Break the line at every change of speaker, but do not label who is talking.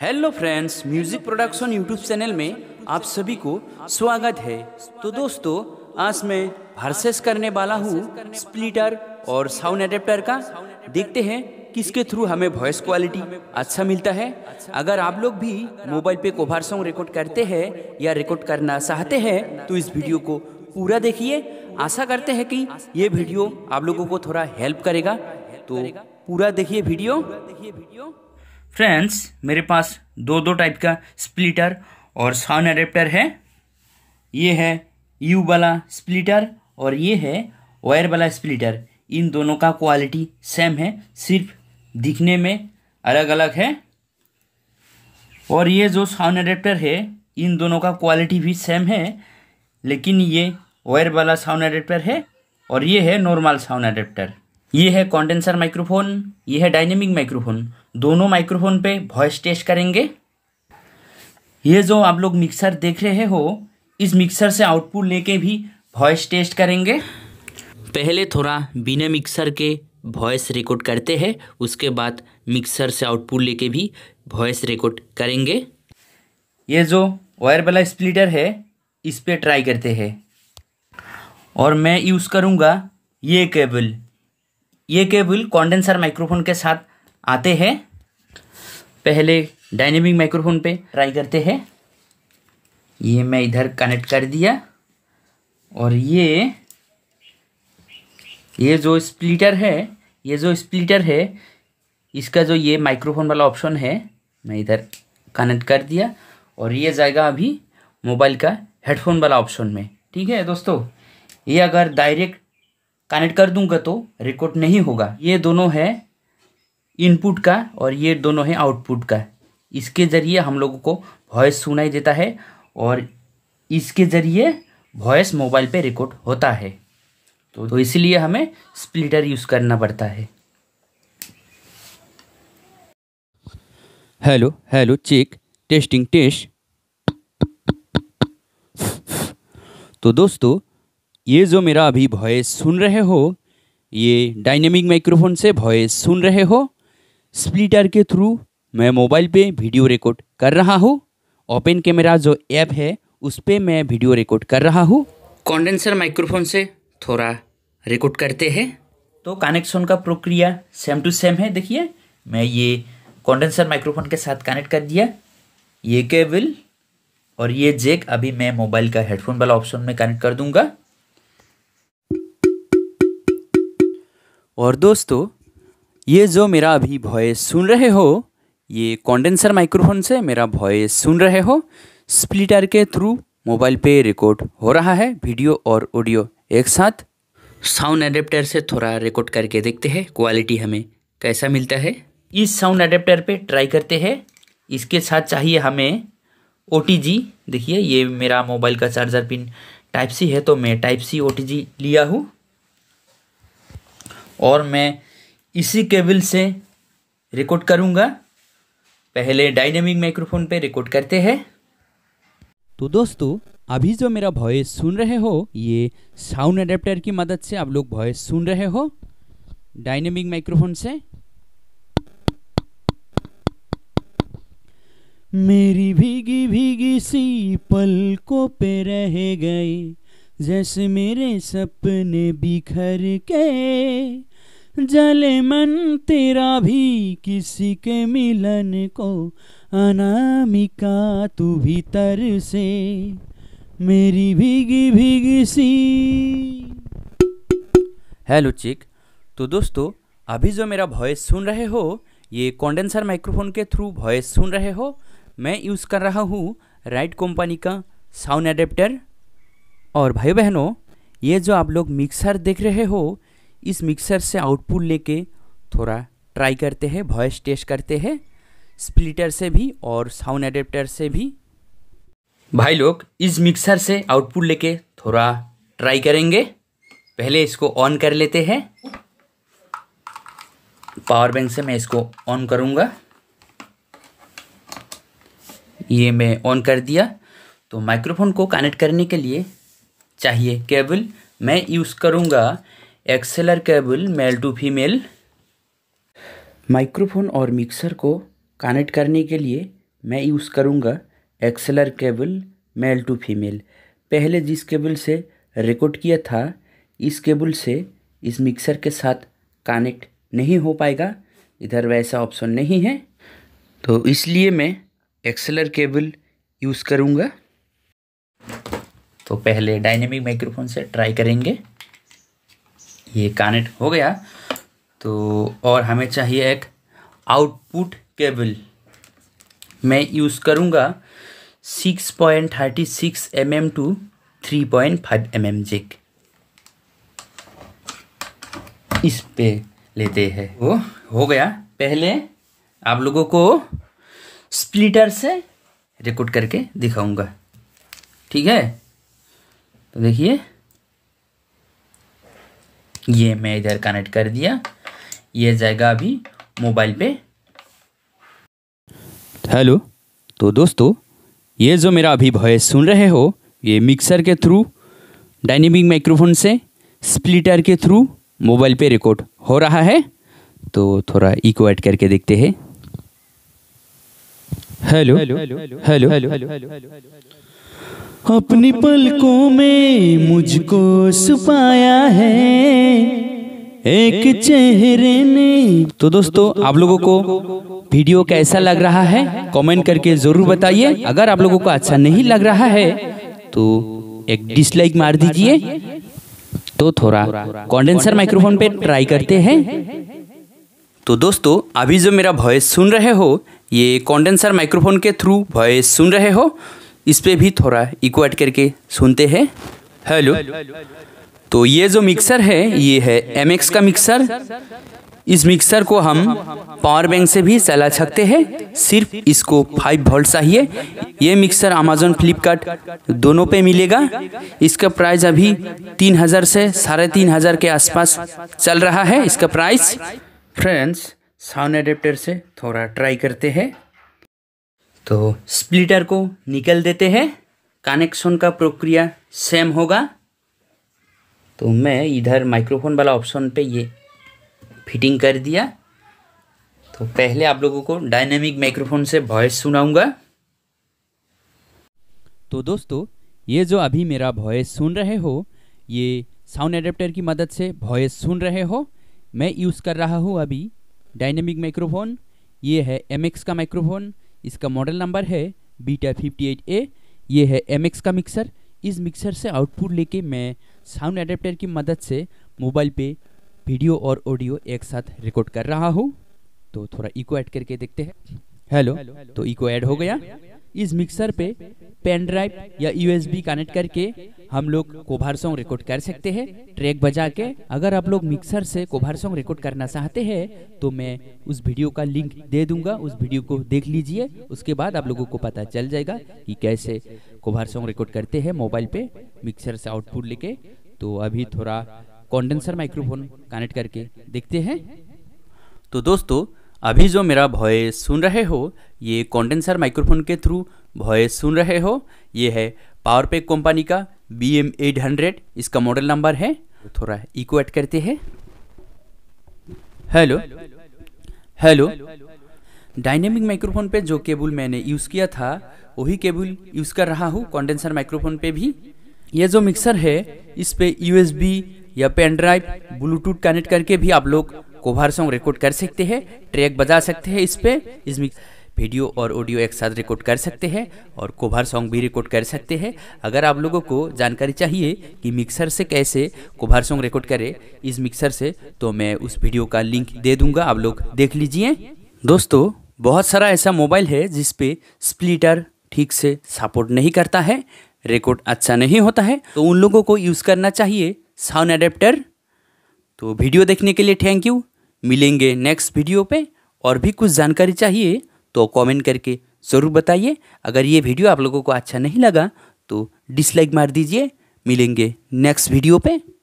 hello friends music production YouTube channel में आप सभी को स्वागत है तो दोस्तों आज मैं वर्सेस करने वाला हूँ स्प्लिटर और साउंड एडेप्टर का देखते हैं किसके थ्रू हमें वॉइस क्वालिटी अच्छा मिलता है अगर आप लोग भी मोबाइल पे कोभार सॉन्ग रिकॉर्ड करते हैं या रिकॉर्ड करना चाहते हैं तो इस वीडियो को पूरा देखिए आशा करते हैं कि ये वीडियो आप लोगों को थोड़ा हेल्प करेगा तो पूरा देखिए वीडियो फ्रेंड्स मेरे पास दो दो टाइप का स्प्लिटर और साउंड अडेप्टर है ये है यू वाला स्प्लिटर और ये है वायर वाला स्प्लिटर इन दोनों का क्वालिटी सेम है सिर्फ दिखने में अलग अलग है और ये जो साउंड अडेप्टर है इन दोनों का क्वालिटी भी सेम है लेकिन ये वायर वाला साउंड अडेप्टर है और ये है नॉर्मल साउंड अडेप्टर ये है कॉन्डेंसर माइक्रोफोन ये है डायनेमिक माइक्रोफोन दोनों माइक्रोफोन पे वॉइस टेस्ट करेंगे ये जो आप लोग मिक्सर देख रहे हो इस मिक्सर से आउटपुट लेके भी वॉइस टेस्ट करेंगे पहले थोड़ा बिना मिक्सर के वॉइस रिकॉर्ड करते हैं उसके बाद मिक्सर से आउटपुट लेके भी वॉइस रिकॉर्ड करेंगे ये जो वायर वाला स्प्लिटर है इस पर ट्राई करते हैं और मैं यूज़ करूँगा ये केबल ये केबल कॉन्डेंसर माइक्रोफोन के साथ आते हैं पहले डायनेमिक माइक्रोफोन पे ट्राई करते हैं ये मैं इधर कनेक्ट कर दिया और ये ये जो स्प्लिटर है ये जो स्प्लिटर है इसका जो ये माइक्रोफोन वाला ऑप्शन है मैं इधर कनेक्ट कर दिया और ये जाएगा अभी मोबाइल का हेडफोन वाला ऑप्शन में ठीक है दोस्तों ये अगर डायरेक्ट कनेक्ट कर दूंगा तो रिकॉर्ड नहीं होगा ये दोनों है इनपुट का और ये दोनों है आउटपुट का इसके ज़रिए हम लोगों को वॉइस सुनाई देता है और इसके ज़रिए वॉइस मोबाइल पे रिकॉर्ड होता है तो, तो इसलिए हमें स्प्लिटर यूज़ करना पड़ता है hello hello check testing test तो दोस्तों ये जो मेरा अभी वॉयस सुन रहे हो ये डायनेमिक माइक्रोफोन से वॉयस सुन रहे हो स्प्लिटर के थ्रू मैं मोबाइल पे वीडियो रिकॉर्ड कर रहा हूँ ओपन कैमरा जो ऐप है उस पर मैं वीडियो रिकॉर्ड कर रहा हूँ कॉन्डेंसर माइक्रोफोन से थोड़ा रिकॉर्ड करते हैं तो कनेक्शन का प्रक्रिया सेम टू सेम है देखिए मैं ये कॉन्डेंसर माइक्रोफोन के साथ कनेक्ट कर दिया ये केबल और ये जेक अभी मैं मोबाइल का हेडफोन वाला ऑप्शन में कनेक्ट कर दूंगा और दोस्तों ये जो मेरा अभी वॉयस सुन रहे हो ये कॉन्डेंसर माइक्रोफोन से मेरा वॉयस सुन रहे हो स्प्लिटर के थ्रू मोबाइल पे रिकॉर्ड हो रहा है वीडियो और ऑडियो एक साथ साउंड एडेप्टर से थोड़ा रिकॉर्ड करके देखते हैं क्वालिटी हमें कैसा मिलता है इस साउंड एडेप्टर पे ट्राई करते हैं इसके साथ चाहिए हमें ओ देखिए ये मेरा मोबाइल का चार्जर पिन टाइप सी है तो मैं टाइप सी ओ लिया हूँ और मैं इसी केबल से रिकॉर्ड करूंगा पहले डायनेमिक माइक्रोफोन पे रिकॉर्ड करते हैं तो दोस्तों अभी जो मेरा वॉइस सुन रहे हो ये साउंड अडेप्टर की मदद से आप लोग वॉइस सुन रहे हो डायनेमिक माइक्रोफोन से मेरी भीगी भीगी सी पलकों पे रह गए जैसे मेरे सपने बिखर के जले मन तेरा भी किसी के मिलन को अनामिका तू भीतर से मेरी भीगी भीगी सी हेलो चिक तो दोस्तों अभी जो मेरा वॉइस सुन रहे हो ये कॉन्डेंसर माइक्रोफोन के थ्रू वॉइस सुन रहे हो मैं यूज़ कर रहा हूँ राइट कंपनी का साउंड एडेप्टर और भाई बहनों ये जो आप लोग मिक्सर देख रहे हो इस मिक्सर से आउटपुट लेके थोड़ा ट्राई करते हैं वॉइस टेस्ट करते हैं स्प्लिटर से भी और साउंड एडेप्टर से भी भाई लोग इस मिक्सर से आउटपुट लेके थोड़ा ट्राई करेंगे पहले इसको ऑन कर लेते हैं पावर बैंक से मैं इसको ऑन करूंगा ये मैं ऑन कर दिया तो माइक्रोफोन को कनेक्ट करने के लिए चाहिए केबल मैं यूज़ करूंगा XLR cable male to female microphone और मिक्सर को कनेक्ट करने के लिए मैं यूज़ करूँगा XLR cable male to female पहले जिस केबल से रिकॉर्ड किया था इस केबल से इस मिक्सर के साथ कनेक्ट नहीं हो पाएगा इधर वैसा ऑप्शन नहीं है तो इसलिए मैं एक्सेलर केबल यूज़ करूँगा तो पहले डायनेमिक माइक्रोफोन से ट्राई करेंगे ये कनेक्ट हो गया तो और हमें चाहिए एक आउटपुट केबल मैं यूज़ करूँगा six point thirty six M M to three point five M M jack इस पे लेते हैं वो हो गया पहले आप लोगों को स्प्लिटर से रिकॉर्ड करके दिखाऊंगा ठीक है तो देखिए ये मैं इधर कनेक्ट कर दिया ये जाएगा अभी मोबाइल पे हेलो तो दोस्तों ये जो मेरा अभी वॉइस सुन रहे हो ये मिक्सर के थ्रू डायनेमिक माइक्रोफोन से स्प्लिटर के थ्रू मोबाइल पे रिकॉर्ड हो रहा है तो थोड़ा इको ऐड करके देखते हैं hello hello hello hello hello hello अपनी पलकों में मुझको सुपाया है एक चेहरे ने तो दोस्तों आप लोगों को वीडियो कैसा लग रहा है कमेंट करके जरूर बताइए अगर आप लोगों को अच्छा नहीं लग रहा है तो एक डिसलाइक मार दीजिए तो थोड़ा कॉन्डेंसर माइक्रोफोन पे ट्राई करते हैं तो दोस्तों अभी जो मेरा वॉइस सुन रहे हो ये कॉन्डेंसर माइक्रोफोन के थ्रू वॉइस सुन रहे हो इस पर भी थोड़ा इको ऐड करके सुनते हैं हेलो तो ये जो मिक्सर है ये है एम का मिक्सर इस मिक्सर को हम पावर बैंक से भी चला सकते हैं सिर्फ इसको 5 वोल्ट चाहिए ये मिक्सर अमेजोन फ्लिपकार्ट दोनों पे मिलेगा इसका प्राइस अभी तीन हज़ार से साढ़े तीन हज़ार के आसपास चल रहा है इसका प्राइस फ्रेंड्स साउंड एडेप्टर से थोड़ा ट्राई करते हैं तो स्प्लिटर को निकल देते हैं कनेक्शन का प्रक्रिया सेम होगा तो मैं इधर माइक्रोफोन वाला ऑप्शन पे ये फिटिंग कर दिया तो पहले आप लोगों को डायनेमिक माइक्रोफोन से वॉइस सुनाऊंगा तो दोस्तों ये जो अभी मेरा वॉइस सुन रहे हो ये साउंड एडेप्टर की मदद से वॉइस सुन रहे हो मैं यूज़ कर रहा हूँ अभी डायनेमिक माइक्रोफोन ये है एम का माइक्रोफोन इसका मॉडल नंबर है बीटा 58A ये है एम का मिक्सर इस मिक्सर से आउटपुट लेके मैं साउंड एडेप्टर की मदद से मोबाइल पे वीडियो और ऑडियो एक साथ रिकॉर्ड कर रहा हूँ तो थोड़ा इको ऐड करके देखते हैं हेलो तो इको ऐड हो गया इस मिक्सर पे पेन ड्राइव या यूएसबी कनेक्ट करके हम लोग कोभार सॉन्ग रिकॉर्ड कर सकते हैं ट्रैक बजा के अगर आप लोग मिक्सर से कोभार सॉन्ग रिकॉर्ड करना चाहते हैं तो मैं उस वीडियो का लिंक दे दूंगा उस वीडियो को देख लीजिए उसके बाद आप लोगों को पता चल जाएगा कि कैसे कोभार सॉन्ग रिकॉर्ड करते हैं मोबाइल पे मिक्सर से आउटपुट लेके तो अभी थोड़ा कॉन्डेंसर माइक्रोफोन कनेक्ट करके देखते हैं तो दोस्तों अभी जो मेरा भॉयस सुन रहे हो ये कॉन्डेंसर माइक्रोफोन के थ्रू भॉयस सुन रहे हो ये है पावर पैक कंपनी का बी एम एट हंड्रेड इसका मॉडल नंबर है थोड़ा इको एड करते हैं हेलो हेलो डायनेमिक माइक्रोफोन पे जो केबल मैंने यूज़ किया था वही केबल यूज़ कर रहा हूँ कॉन्डेंसर माइक्रोफोन पे भी ये जो मिक्सर है इस पर यूएसबी या पेन ड्राइव ब्लूटूथ कनेक्ट करके भी आप लोग कोभार सॉन्ग रिकॉर्ड कर सकते हैं ट्रैक बजा सकते हैं इस पर इसमें वीडियो और ऑडियो एक साथ रिकॉर्ड कर सकते हैं और कोभार सॉन्ग भी रिकॉर्ड कर सकते हैं अगर आप लोगों को जानकारी चाहिए कि मिक्सर से कैसे कोभार सॉन्ग रिकॉर्ड करें इस मिक्सर से तो मैं उस वीडियो का लिंक दे दूंगा आप लोग देख लीजिए दोस्तों बहुत सारा ऐसा मोबाइल है जिसपे स्प्लिटर ठीक से सपोर्ट नहीं करता है रिकॉर्ड अच्छा नहीं होता है तो उन लोगों को यूज़ करना चाहिए साउंड एडेप्टर तो वीडियो देखने के लिए थैंक यू मिलेंगे नेक्स्ट वीडियो पे और भी कुछ जानकारी चाहिए तो कमेंट करके ज़रूर बताइए अगर ये वीडियो आप लोगों को अच्छा नहीं लगा तो डिसलाइक मार दीजिए मिलेंगे नेक्स्ट वीडियो पे